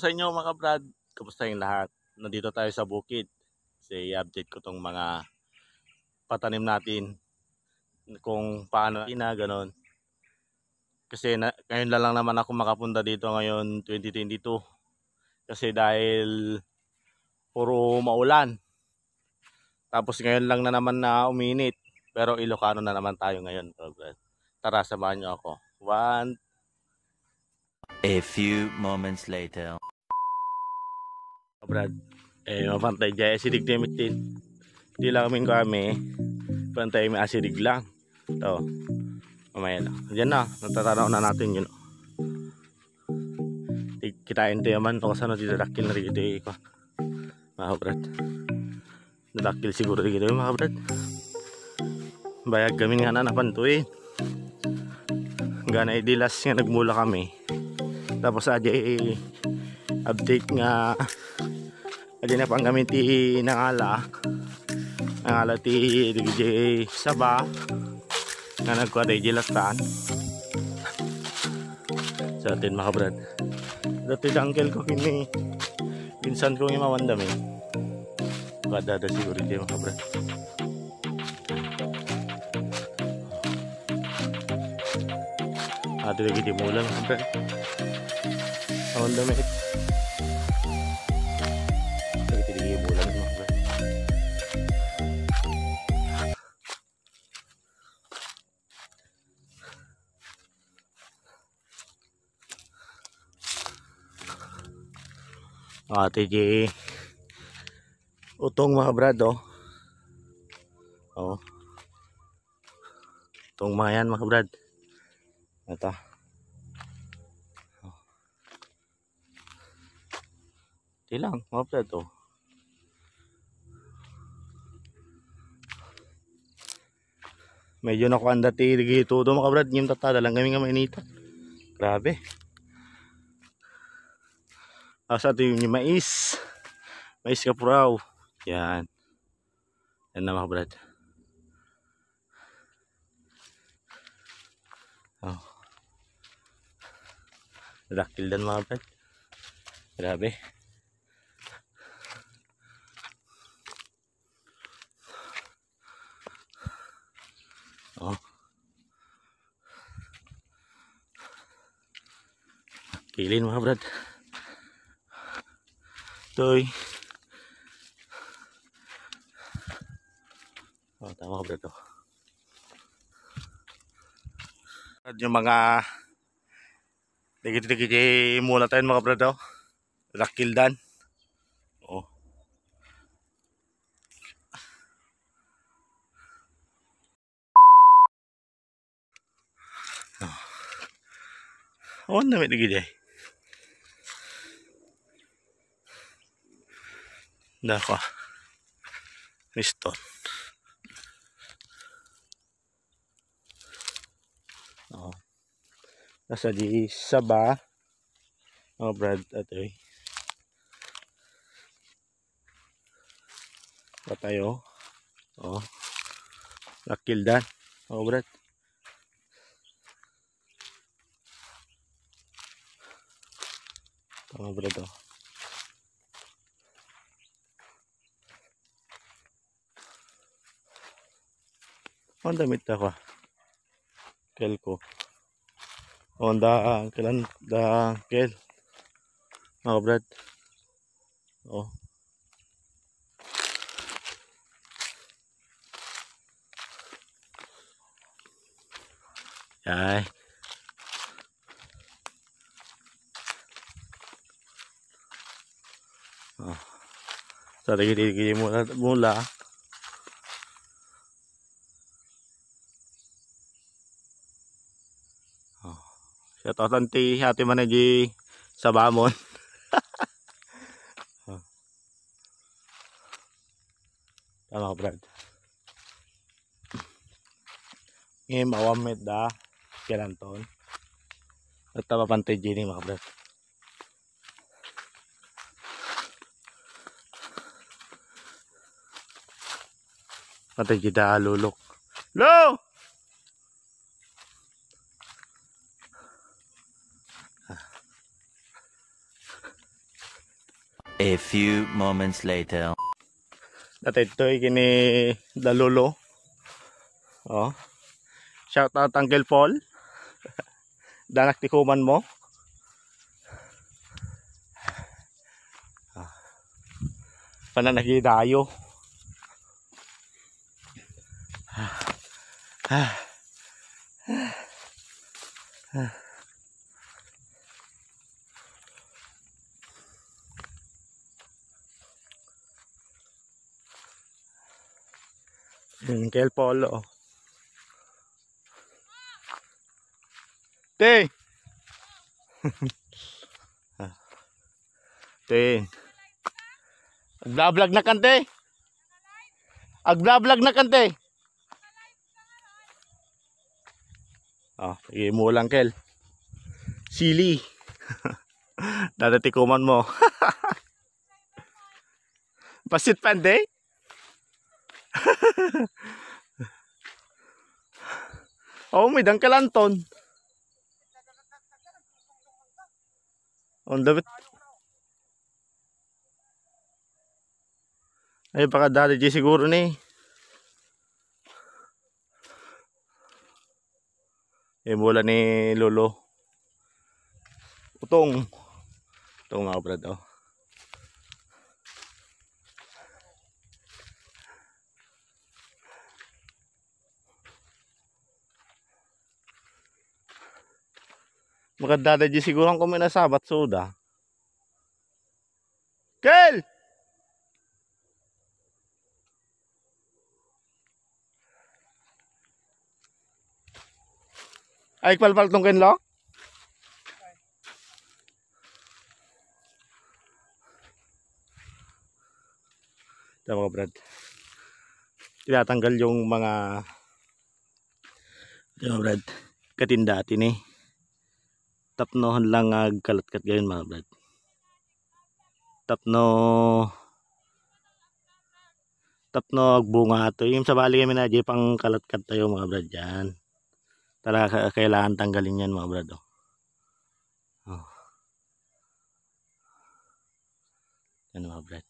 sa inyo mga brad. Kumusta yung lahat? Nandito tayo sa bukid. Kasi i-update ko tong mga patanim natin. Kung paano ina, ganun. Kasi na, ngayon lang naman ako makapunta dito ngayon 2022. Kasi dahil puro maulan. Tapos ngayon lang na naman na uminit. Pero Ilocano na naman tayo ngayon. Brad. Tara, samahan nyo ako. 1, A few moments later. Brad, eh, mapantay dyan. Acidic damit din. Hindi lang kaming kami. Pantay may asidig lang. Ito. Mamaya lang. Diyan na. Natatanaw na natin yun. Kitain to yaman. Ito kasano didadakil na rin ito. Eh. Mga brad. Dadakil siguro rin ito. Mga brad. Bayag kami nga na napantuin. Eh. Gana nga nagmula kami tapos adi update nga adi na panggamin ti nangala nangala ti DJ Saba nga nagkuha DJ Laktan sa atin mga brad dati uncle ko kini pinsan ko nga mawandam eh kadada siguro di mga brad ada lagi di mula mga akong damit. Nagtitigil bulan mo. Ate G. Eh. Ah, Utong mga brad oh. Oh. Utong mga yan mga brad. Ito. Di lang, mapla to. Medyo nakuan dati dito do mga brad, yung tatada lang kami nga mainita. Grabe. Asa to yung mais. Mais kapuraw. Yan. Yan na mga brad. Oh. Dakil dan mga brad. Grabe. Kilin mga brad. Toy. Oh, tama ka brad to. Oh. Brad, yung mga digit-digit muna tayo mga brad oh. Rakildan. Oh. Oh, oh ano namin nagigit Nako. Miston. Oh. Nasa di saba. Oh, Brad, atoy. Eh. Patayo. Oh. oh. Lakildan. Oh, Brad. Tama, oh, Brad, oh. Ang damit ako. Kel ko. O, oh, ang daang, kilan, daang, kel. Mga brad. O. Oh. Ay. Oh. Sa tigil-tigil mula, mula. Shoutout ti hati Manaji sa Bamon. Ah. Tama ka, Brad. Ngayon, mawamit da. Kailan ton. At tapapantay din jini, mga Brad. Pantay jida, lulok. Lo! A few moments later. Dati ito kini Dalolo. Oh. Shout out Uncle Paul. Danak tikuman mo. Oh. Pananagidayo. Ah. Ah. Ah. ah. Yung mm, Kel Polo. Tay! Ting. Agblablag na kante. Agblablag na kante. Oh, sige lang Kel. Sili. Dadatikuman mo. Pasit pande? oh, may dangkalanton. On the bit. Ay, baka dali di siguro ni. Eh, mula ni Lolo. Utong. Utong nga, brad, oh. Magdadadya siguro ang kumina sabat soda. Kel! Ay palpal tong kenlo? Tama mga Brad. Tinatanggal yung mga Tama, Brad. Katinda atin eh tapno lang ag kalatkat gayon mga brad tapno tapno bunga ato yung sabali kami na di pang kalatkat tayo mga brad yan talaga kailangan tanggalin yan mga brad oh. oh. yan mga brad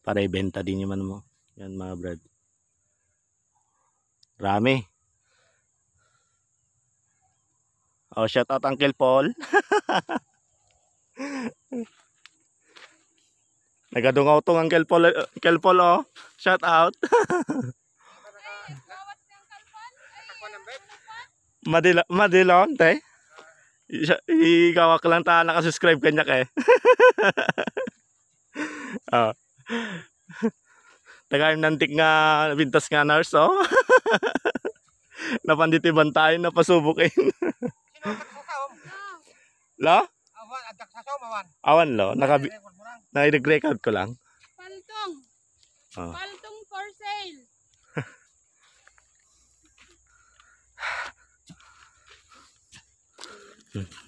para ibenta din yung ano mo yan mga brad rami Oh, shout out Uncle Paul. Nagadungaw tong Uncle Paul, eh, Uncle Paul oh. Shout out. Madila madilon te. Igawa ka lang ta naka-subscribe kanya eh. oh. Tagayim nantik nga bintas nga nurse oh. Napanditiban tayo napasubukin. Lo? Awan, adak sa awan. Awan lo, nakabi... Naidag-record ko lang. Paltong. Oh. Paltong for sale.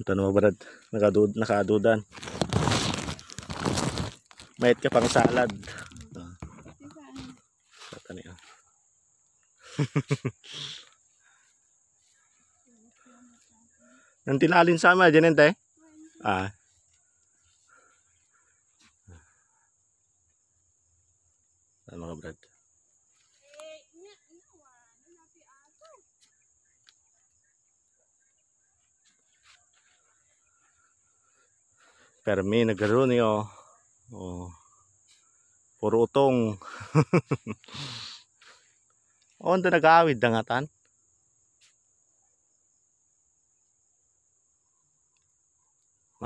Tanong mo barad, nakadud, nakadudan. Mayit ka pang salad. Ito. Ano? Ito. Ito. Yung tinalin sama dyan ente? Ah. Saan mga brad? Permi nagaruni oh. Oh. Puro utong. oh, ito nag-aawid dangatan.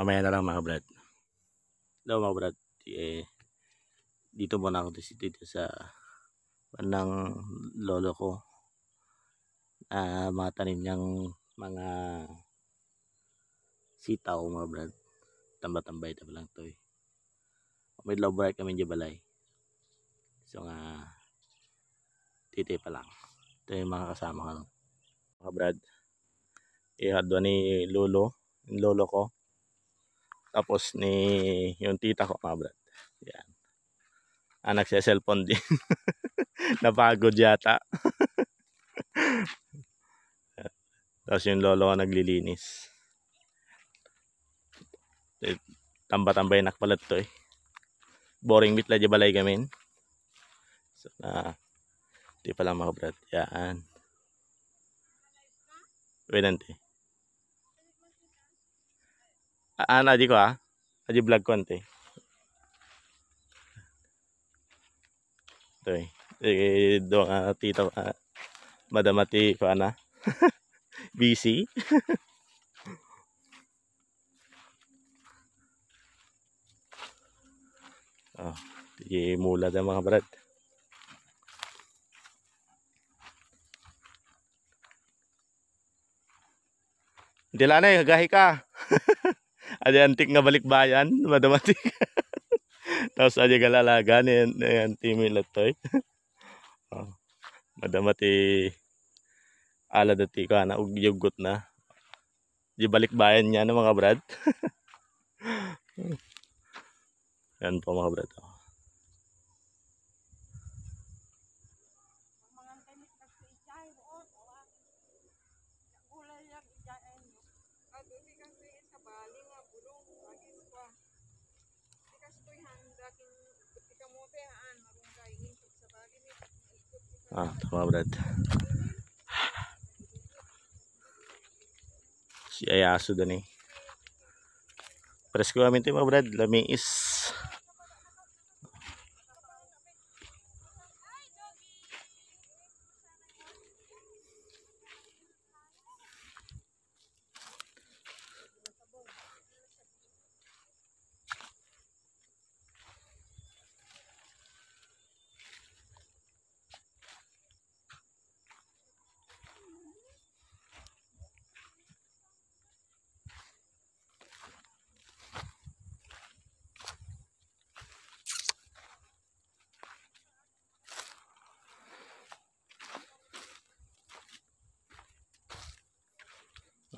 mamaya na lang mga brad hello mga brad eh, dito muna ako dito, dito sa ng lolo ko uh, mga tanim niyang mga sitaw mga brad tamba-tambay tamba lang to eh may low brad kami dyan balay so nga titi pa lang ito yung mga kasama ko mga brad ihadwa eh, ni lolo yung lolo ko tapos ni yung tita ko mga brad. Yan. Ah, cellphone din. Napagod yata. Tapos yung lolo ko naglilinis. Eh, tamba-tambay nakpalat to eh. Boring bitla di balay gamin. So na, ah, hindi pala mga brad. Yan. Wait nanti. Ano, di ko ah. Aji vlog konti. Ito eh. Eh, doon nga ah, tita, uh, ah, madamati pa ana. BC. oh, di mula na mga brad. Dila na eh, gahi ka. Adi antik nga balikbayan, madamatik. Tapos adi galalaga ni anti milatoy. oh. Madamati ala dati ko na ug yugot na. Di balikbayan niya ng ano, mga brad. Yan po mga brad. Oh. Ah, tama brad. Si Ayaso dun eh. Presko kami ito mga brad. Laming is.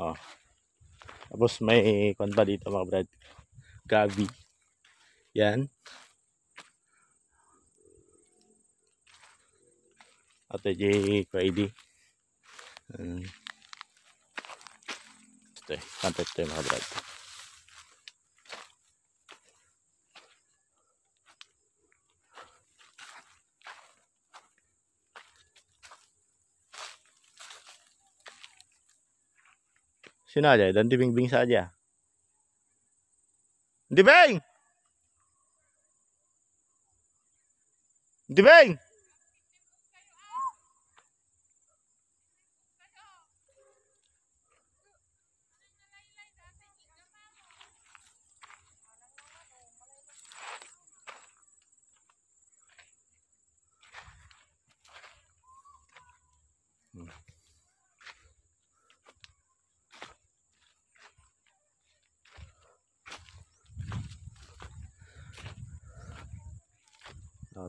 Oh. Tapos may kwan dito mga brad. Gabi. Yan. Ate J. Kwaidy. Um, hmm. ito eh. Contact ito yung mga brad. sini aja dan dibing-bing saja. Dibing. Dibing.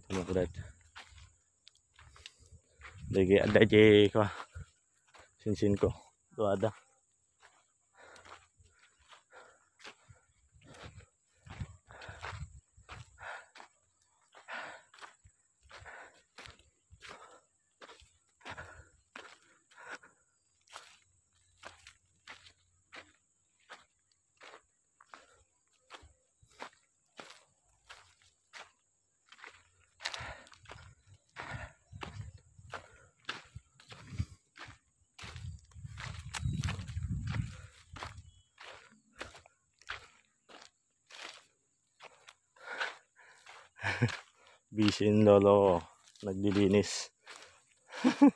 sama kudet lagi ada je ko sinsin ko tu ada Busy yung lolo ko. Naglilinis.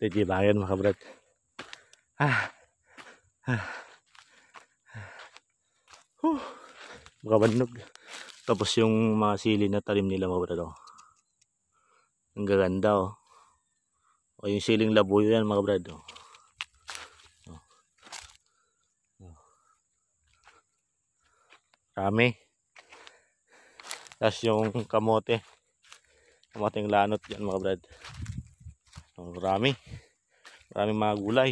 Titibangan mga kabrat. Ah. Ah. Huh. Makabanog. Tapos yung mga sili na talim nila mga kabrat. Oh. Ang gaganda oh. O oh, yung siling labuyo yan mga kabrat. Oh. Dami. Tapos yung kamote. kamote Kamoting lanot yan mga brad. Marami. Marami mga gulay.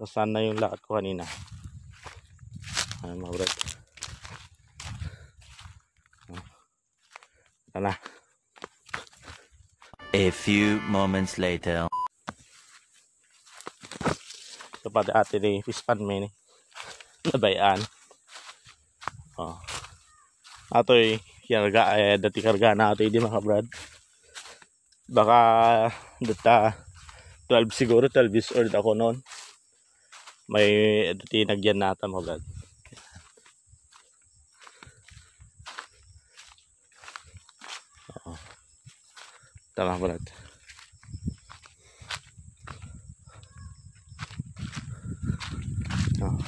Nasaan na yung lahat ko kanina. Ayan mga brad. Ito na. A few moments later. Ito pati ate ni Fispan Mini. Eh. Nabayaan. Oh. Atoy karga eh dati karga na atoy di mga brad. Baka data 12 siguro 12 years old ako noon. May dati nagyan nata mga brad. Oo. Tama brad. Oh.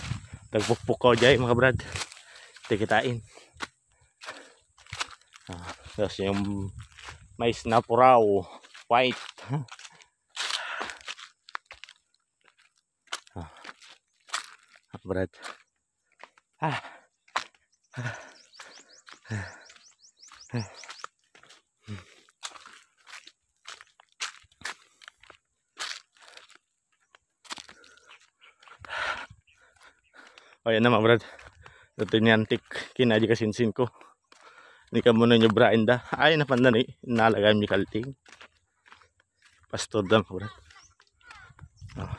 Nagpukpuk ko dyan mga brad tikitain ah, tapos yung mais na puraw white ah, bread ah, ah, ah, ah. Oh, yan naman, brad. Dati ni antik kinaji sinsin ko. Ni ka muna nyo brain da. Ay napanda ni nalagay mi kalting. Pastor dam ko Oh. Ah.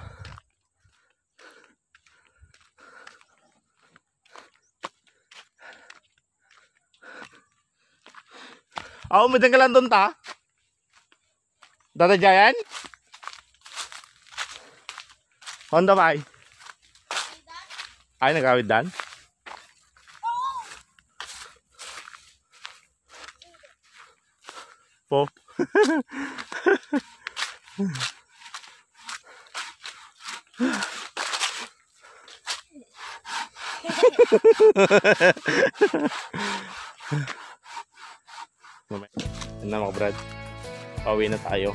Aw, oh, medang kalan ta? Dada Jayan? Honda bai. Ay, nagawid dan? Ay, nagawid dan? po. Ano na mga brad, pauwi na tayo.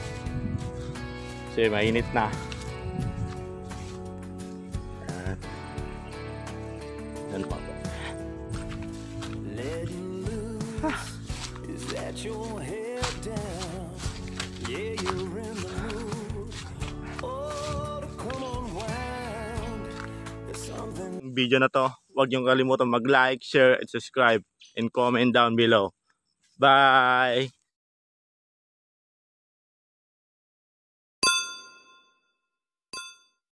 Kasi mainit na. video na to, huwag niyong kalimutan mag-like, share, and subscribe, and comment down below. Bye!